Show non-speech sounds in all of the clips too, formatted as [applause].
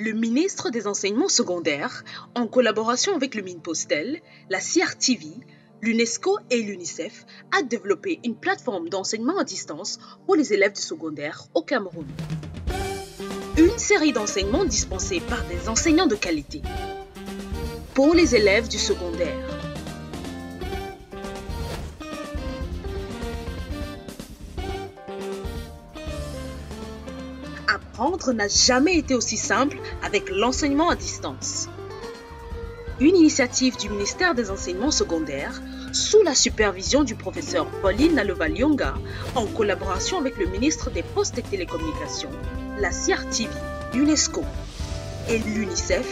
le ministre des Enseignements secondaires, en collaboration avec le MINPOSTEL, la CRTV, l'UNESCO et l'UNICEF, a développé une plateforme d'enseignement à distance pour les élèves du secondaire au Cameroun. Une série d'enseignements dispensés par des enseignants de qualité. Pour les élèves du secondaire, n'a jamais été aussi simple avec l'enseignement à distance. Une initiative du ministère des Enseignements secondaires sous la supervision du professeur Pauline Nalovalionga, en collaboration avec le ministre des Postes et Télécommunications, la CRTV, l'UNESCO et l'UNICEF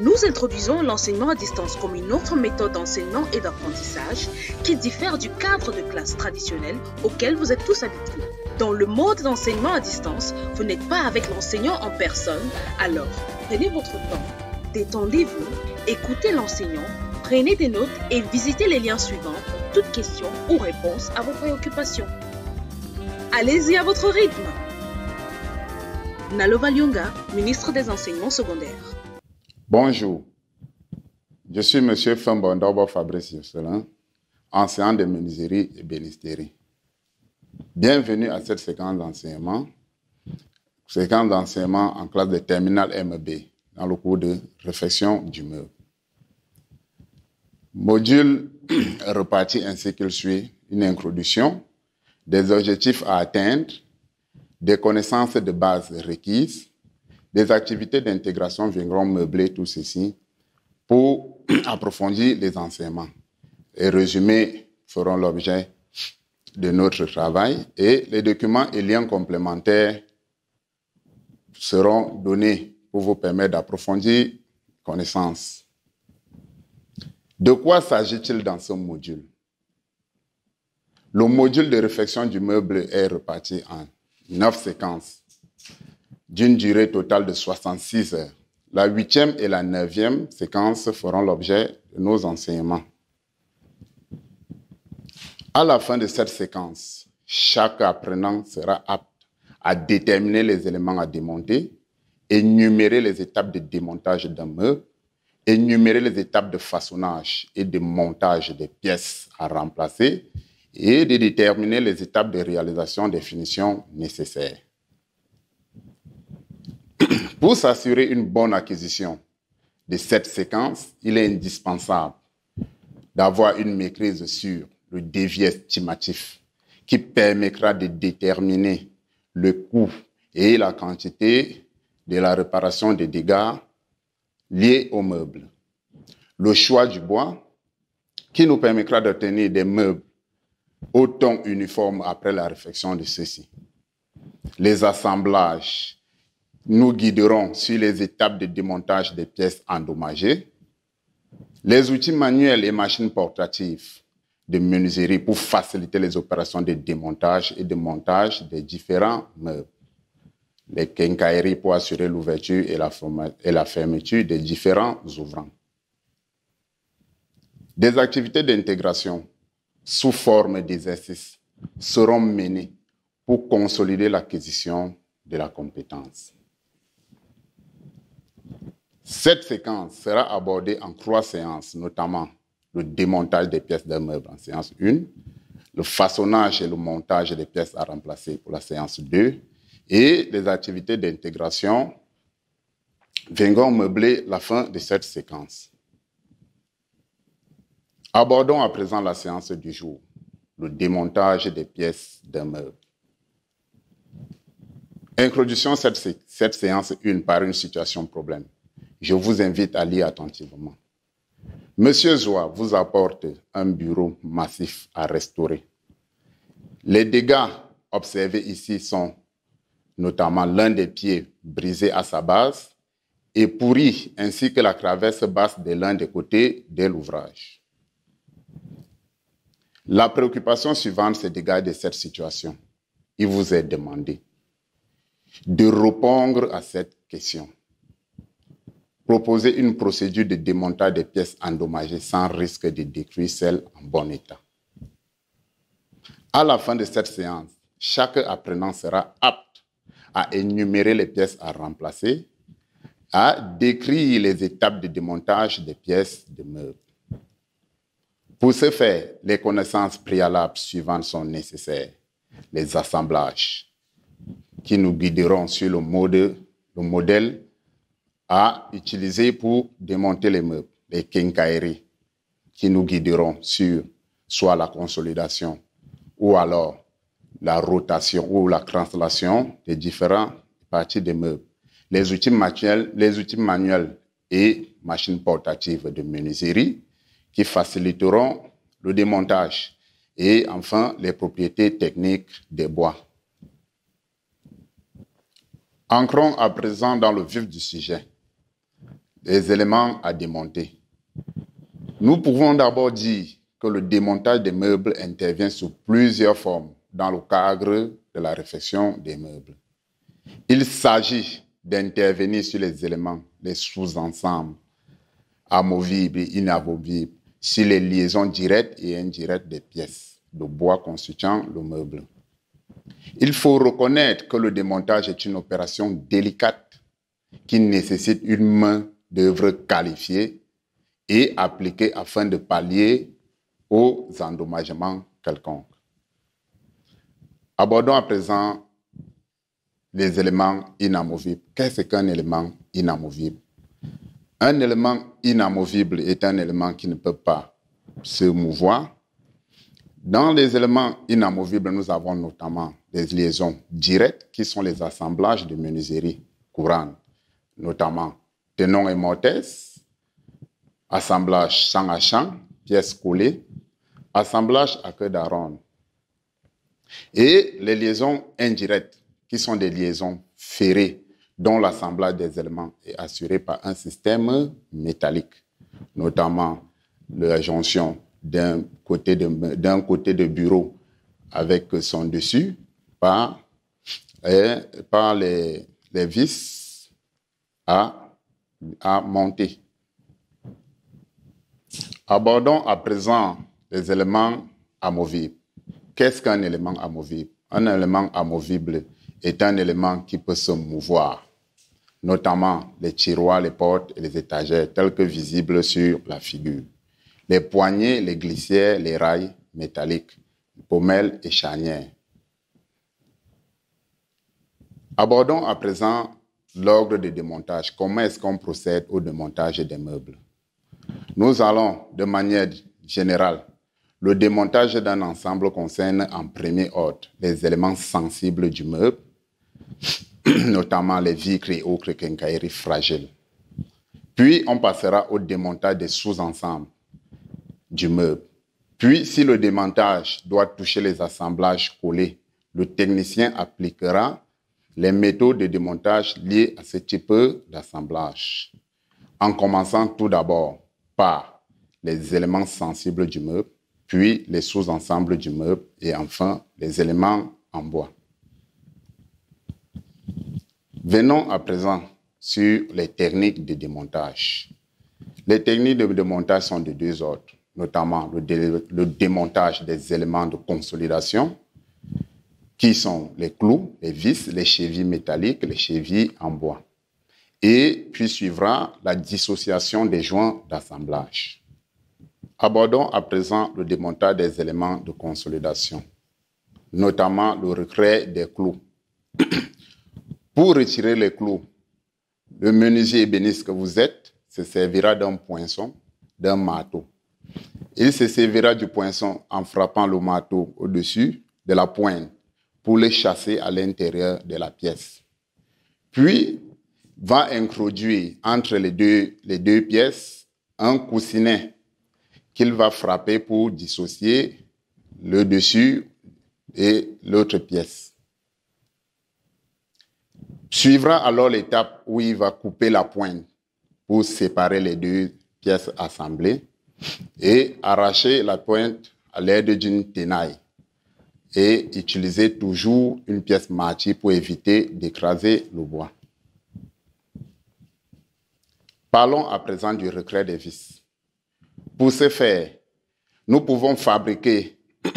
nous introduisons l'enseignement à distance comme une autre méthode d'enseignement et d'apprentissage qui diffère du cadre de classe traditionnel auquel vous êtes tous habitués. Dans le mode d'enseignement à distance, vous n'êtes pas avec l'enseignant en personne, alors prenez votre temps, détendez-vous, écoutez l'enseignant, prenez des notes et visitez les liens suivants pour toutes questions ou réponses à vos préoccupations. Allez-y à votre rythme. Nalova ministre des Enseignements secondaires. Bonjour, je suis M. Fembondobo Fabrice Josselin, enseignant de menuiserie et bénisterie. Bienvenue à cette séquence d'enseignement, séquence d'enseignement en classe de terminale MB dans le cours de réflexion du meuble. Module reparti ainsi qu'il suit une introduction, des objectifs à atteindre, des connaissances de base requises, des activités d'intégration viendront meubler tout ceci pour [clears throat] approfondir les enseignements. Et résumés feront l'objet de notre travail et les documents et liens complémentaires seront donnés pour vous permettre d'approfondir connaissances. De quoi s'agit-il dans ce module Le module de réflexion du meuble est reparti en neuf séquences d'une durée totale de 66 heures. La huitième et la neuvième séquence feront l'objet de nos enseignements. À la fin de cette séquence, chaque apprenant sera apte à déterminer les éléments à démonter, énumérer les étapes de démontage d'un meuble, énumérer les étapes de façonnage et de montage des pièces à remplacer et de déterminer les étapes de réalisation des finitions nécessaires. [clears throat] Pour s'assurer une bonne acquisition de cette séquence, il est indispensable d'avoir une maîtrise sûre le devis estimatif qui permettra de déterminer le coût et la quantité de la réparation des dégâts liés aux meubles. Le choix du bois qui nous permettra d'obtenir des meubles au ton uniforme après la réflexion de ceux-ci. Les assemblages nous guideront sur les étapes de démontage des pièces endommagées. Les outils manuels et machines portatives de menuiserie pour faciliter les opérations de démontage et de montage des différents meubles. Les quincailleries pour assurer l'ouverture et la, et la fermeture des différents ouvrants. Des activités d'intégration sous forme d'exercices seront menées pour consolider l'acquisition de la compétence. Cette séquence sera abordée en trois séances, notamment le démontage des pièces d'un meuble en séance 1, le façonnage et le montage des pièces à remplacer pour la séance 2 et les activités d'intégration viendront meubler la fin de cette séquence. Abordons à présent la séance du jour, le démontage des pièces d'un meuble. Introduction cette, cette séance 1 par une situation problème. Je vous invite à lire attentivement. Monsieur Zoua vous apporte un bureau massif à restaurer. Les dégâts observés ici sont notamment l'un des pieds brisé à sa base et pourri, ainsi que la traverse basse de l'un des côtés de l'ouvrage. La préoccupation suivante se dégâts de cette situation. Il vous est demandé de répondre à cette question proposer une procédure de démontage des pièces endommagées sans risque de détruire celles en bon état. À la fin de cette séance, chaque apprenant sera apte à énumérer les pièces à remplacer, à décrire les étapes de démontage des pièces de meubles. Pour ce faire, les connaissances préalables suivantes sont nécessaires. Les assemblages qui nous guideront sur le, mode, le modèle à utiliser pour démonter les meubles, les quincailleries, qui nous guideront sur soit la consolidation ou alors la rotation ou la translation des différentes parties des meubles, les outils manuels, les outils manuels et machines portatives de menuiserie qui faciliteront le démontage et enfin les propriétés techniques des bois. Ancrons à présent dans le vif du sujet les éléments à démonter. Nous pouvons d'abord dire que le démontage des meubles intervient sous plusieurs formes dans le cadre de la réflexion des meubles. Il s'agit d'intervenir sur les éléments, les sous-ensembles, amovibles et inamovibles, sur les liaisons directes et indirectes des pièces de bois constituant le meuble. Il faut reconnaître que le démontage est une opération délicate qui nécessite une main d'œuvres qualifiées et appliquées afin de pallier aux endommagements quelconques. Abordons à présent les éléments inamovibles. Qu'est-ce qu'un élément inamovible Un élément inamovible est un élément qui ne peut pas se mouvoir. Dans les éléments inamovibles, nous avons notamment des liaisons directes qui sont les assemblages de menuiserie courante, notamment Tenons et mortaise, assemblage champ à champ, pièces collées, assemblage à queue d'aronde. Et les liaisons indirectes, qui sont des liaisons ferrées, dont l'assemblage des éléments est assuré par un système métallique, notamment la jonction d'un côté, de, côté de bureau avec son dessus par, par les vis à à monter. Abordons à présent les éléments amovibles. Qu'est-ce qu'un élément amovible Un élément amovible est un élément qui peut se mouvoir, notamment les tiroirs, les portes et les étagères, tels que visibles sur la figure. Les poignées, les glissières, les rails métalliques, les pommelles et charnières. Abordons à présent l'ordre de démontage. Comment est-ce qu'on procède au démontage des meubles Nous allons, de manière générale, le démontage d'un ensemble concerne en premier ordre les éléments sensibles du meuble, [clears throat] notamment les vitres et autres quincailleries fragiles. Puis on passera au démontage des sous-ensembles du meuble. Puis si le démontage doit toucher les assemblages collés, le technicien appliquera les méthodes de démontage liées à ce type d'assemblage, en commençant tout d'abord par les éléments sensibles du meuble, puis les sous-ensembles du meuble et enfin les éléments en bois. Venons à présent sur les techniques de démontage. Les techniques de démontage sont de deux ordres, notamment le, le démontage des éléments de consolidation qui sont les clous, les vis, les chevilles métalliques, les chevilles en bois. Et puis suivra la dissociation des joints d'assemblage. Abordons à présent le démontage des éléments de consolidation, notamment le recré des clous. [clears throat] Pour retirer les clous, le menuisier ébéniste que vous êtes se servira d'un poinçon, d'un marteau. Il se servira du poinçon en frappant le marteau au-dessus de la pointe pour les chasser à l'intérieur de la pièce. Puis, va introduire entre les deux, les deux pièces un coussinet qu'il va frapper pour dissocier le dessus et l'autre pièce. Suivra alors l'étape où il va couper la pointe pour séparer les deux pièces assemblées et arracher la pointe à l'aide d'une tenaille et utilisez toujours une pièce mâchée pour éviter d'écraser le bois. Parlons à présent du recré des vis. Pour ce faire, nous pouvons fabriquer [clears throat]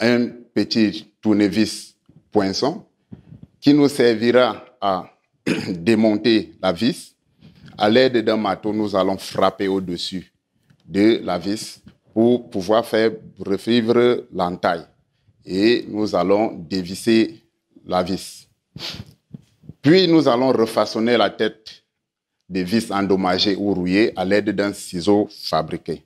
un petit tournevis poinçon qui nous servira à [clears throat] démonter la vis. À l'aide d'un marteau, nous allons frapper au-dessus de la vis pour pouvoir faire revivre l'entaille. Et nous allons dévisser la vis. Puis nous allons refaçonner la tête des vis endommagées ou rouillées à l'aide d'un ciseau fabriqué.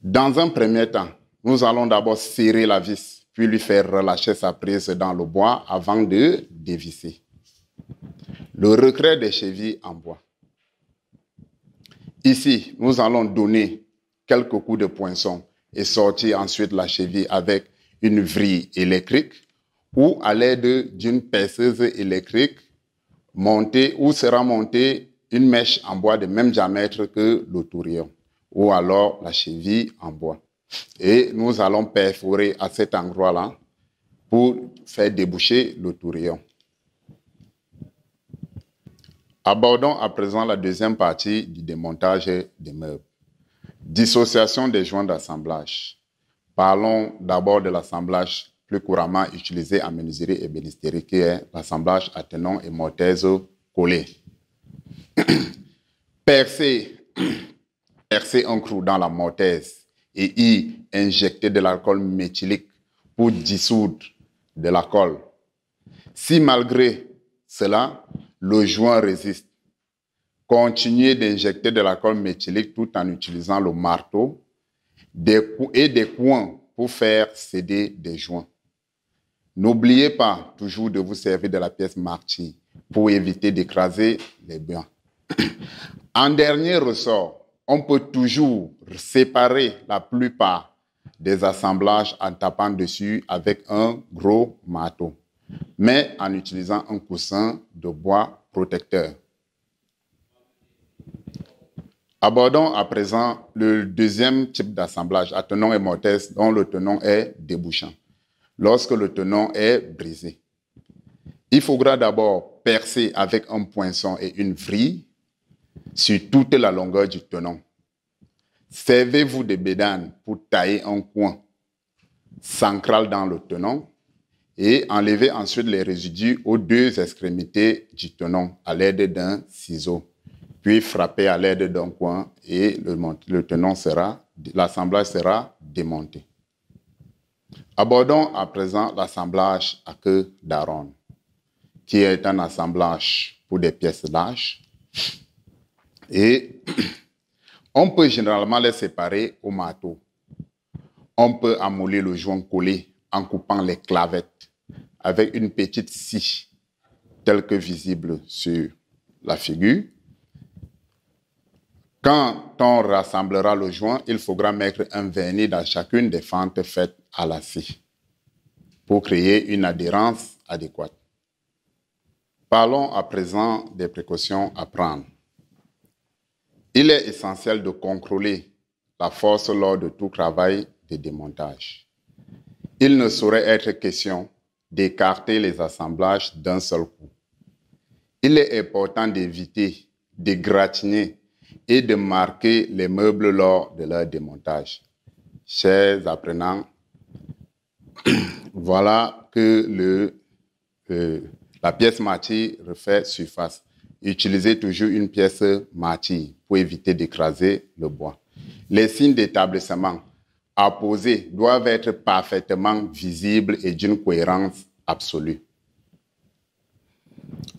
Dans un premier temps, nous allons d'abord serrer la vis, puis lui faire relâcher sa prise dans le bois avant de dévisser. Le recré des chevilles en bois. Ici, nous allons donner quelques coups de poinçon et sortir ensuite la cheville avec une vrille électrique ou à l'aide d'une perceuse électrique monter ou sera montée une mèche en bois de même diamètre que le tourillon ou alors la cheville en bois. Et nous allons perforer à cet endroit-là pour faire déboucher le tourillon. Abordons à présent la deuxième partie du démontage des meubles. Dissociation des joints d'assemblage. Parlons d'abord de l'assemblage plus couramment utilisé en menuiserie et bénisterie, qui est l'assemblage à tenon et mortaise collée. [coughs] percer, [coughs] percer un trou dans la mortaise et y injecter de l'alcool méthylique pour dissoudre de la colle. Si malgré cela, le joint résiste. Continuez d'injecter de la colle méthylique tout en utilisant le marteau et des coins pour faire céder des joints. N'oubliez pas toujours de vous servir de la pièce martyre pour éviter d'écraser les biens. [clears throat] En dernier ressort, on peut toujours séparer la plupart des assemblages en tapant dessus avec un gros marteau mais en utilisant un coussin de bois protecteur. Abordons à présent le deuxième type d'assemblage à tenon et mortaise dont le tenon est débouchant. Lorsque le tenon est brisé, il faudra d'abord percer avec un poinçon et une vrille sur toute la longueur du tenon. Servez-vous de bédanes pour tailler un coin central dans le tenon et enlever ensuite les résidus aux deux extrémités du tenon à l'aide d'un ciseau. Puis frapper à l'aide d'un coin et le, tenon sera, l'assemblage sera démonté. Abordons à présent l'assemblage à queue daron, qui est un assemblage pour des pièces lâches. Et [clears throat] on peut généralement les séparer au marteau. On peut amoler le joint collé en coupant les clavettes avec une petite scie telle que visible sur la figure. Quand on rassemblera le joint, il faudra mettre un vernis dans chacune des fentes faites à la scie pour créer une adhérence adéquate. Parlons à présent des précautions à prendre. Il est essentiel de contrôler la force lors de tout travail de démontage. Il ne saurait être question d'écarter les assemblages d'un seul coup. Il est important d'éviter de gratiner et de marquer les meubles lors de leur démontage. Chers apprenants, [clears throat] voilà que le, euh, la pièce matière refait surface. Utilisez toujours une pièce matière pour éviter d'écraser le bois. Les signes d'établissement à poser doivent être parfaitement visibles et d'une cohérence absolue.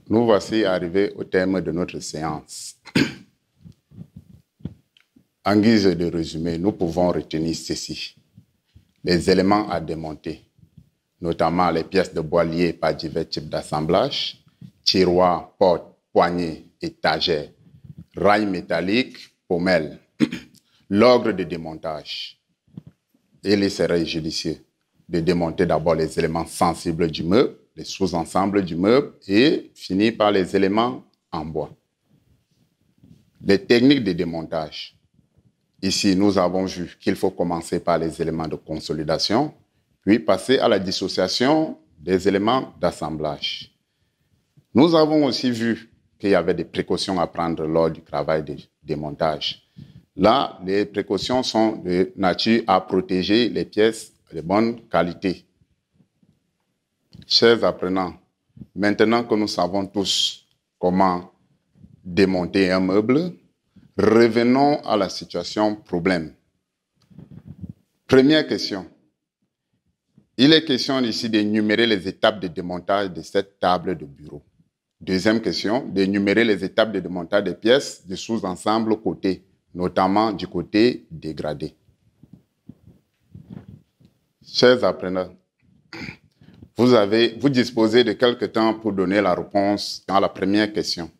Nous voici arrivés au thème de notre séance. En guise de résumé, nous pouvons retenir ceci. Les éléments à démonter, notamment les pièces de bois liées par divers types d'assemblage, tiroirs, portes, poignées, étagères, rails métalliques, pommelles, [clears throat] l'ordre de démontage, et il serait judicieux de démonter d'abord les éléments sensibles du meuble, les sous-ensembles du meuble et finir par les éléments en bois. Les techniques de démontage. Ici, nous avons vu qu'il faut commencer par les éléments de consolidation, puis passer à la dissociation des éléments d'assemblage. Nous avons aussi vu qu'il y avait des précautions à prendre lors du travail de démontage. Là, les précautions sont de nature à protéger les pièces de bonne qualité. Chers apprenants, maintenant que nous savons tous comment démonter un meuble, revenons à la situation problème. Première question. Il est question ici d'énumérer les étapes de démontage de cette table de bureau. Deuxième question, d'énumérer les étapes de démontage des pièces de sous-ensemble côté notamment du côté dégradé. Chers apprenants, vous, avez, vous disposez de quelques temps pour donner la réponse à la première question.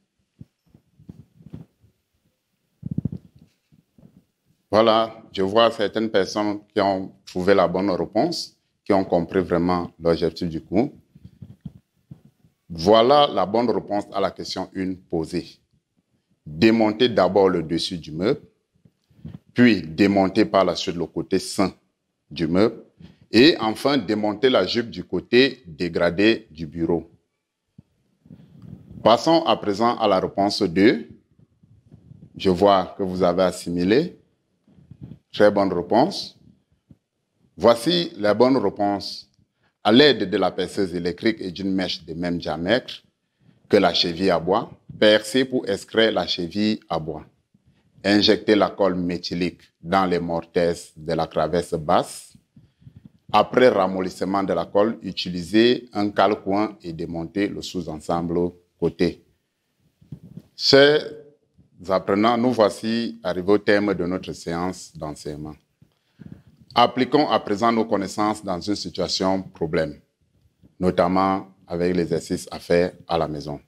Voilà, je vois certaines personnes qui ont trouvé la bonne réponse, qui ont compris vraiment l'objectif du cours. Voilà la bonne réponse à la question 1 posée démonter d'abord le dessus du meuble, puis démonter par la suite le côté sain du meuble, et enfin démonter la jupe du côté dégradé du bureau. Passons à présent à la réponse 2. Je vois que vous avez assimilé. Très bonne réponse. Voici la bonne réponse. À l'aide de la perceuse électrique et d'une mèche de même diamètre que la cheville à bois, percer pour extraire la cheville à bois, injecter la colle méthylique dans les mortaises de la cravesse basse. Après ramollissement de la colle, utiliser un calcoin et démonter le sous-ensemble côté. Chers apprenants, nous voici arrivés au terme de notre séance d'enseignement. Appliquons à présent nos connaissances dans une situation problème, notamment avec l'exercice à faire à la maison.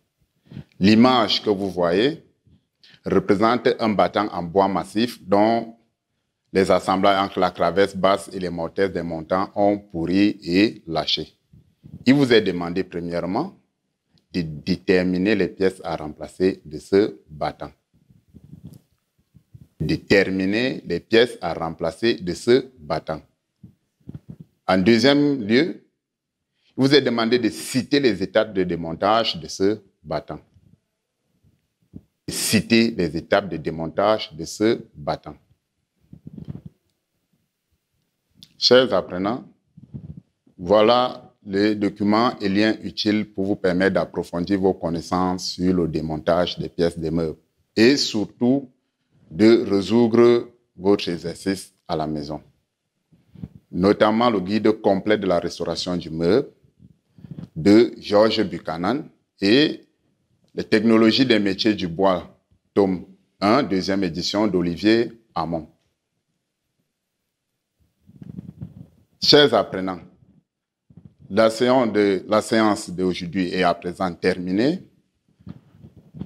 L'image que vous voyez représente un bâton en bois massif dont les assemblages entre la cravesse basse et les mortaises des montants ont pourri et lâché. Il vous est demandé premièrement de déterminer les pièces à remplacer de ce battant. Déterminer les pièces à remplacer de ce battant. En deuxième lieu, il vous est demandé de citer les étapes de démontage de ce battant citer les étapes de démontage de ce bâton. Chers apprenants, voilà les documents et liens utiles pour vous permettre d'approfondir vos connaissances sur le démontage des pièces des meubles et surtout de résoudre votre exercice à la maison. Notamment le guide complet de la restauration du meuble de Georges Buchanan et les technologies des métiers du bois tome 1, deuxième édition d'Olivier Hamon. Chers apprenants, la séance, de, la séance d'aujourd'hui est à présent terminée.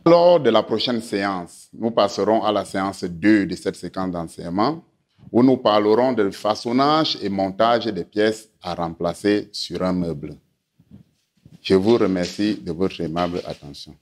Lors de la prochaine séance, nous passerons à la séance 2 de cette séquence d'enseignement où nous parlerons de façonnage et montage des pièces à remplacer sur un meuble. Je vous remercie de votre aimable attention.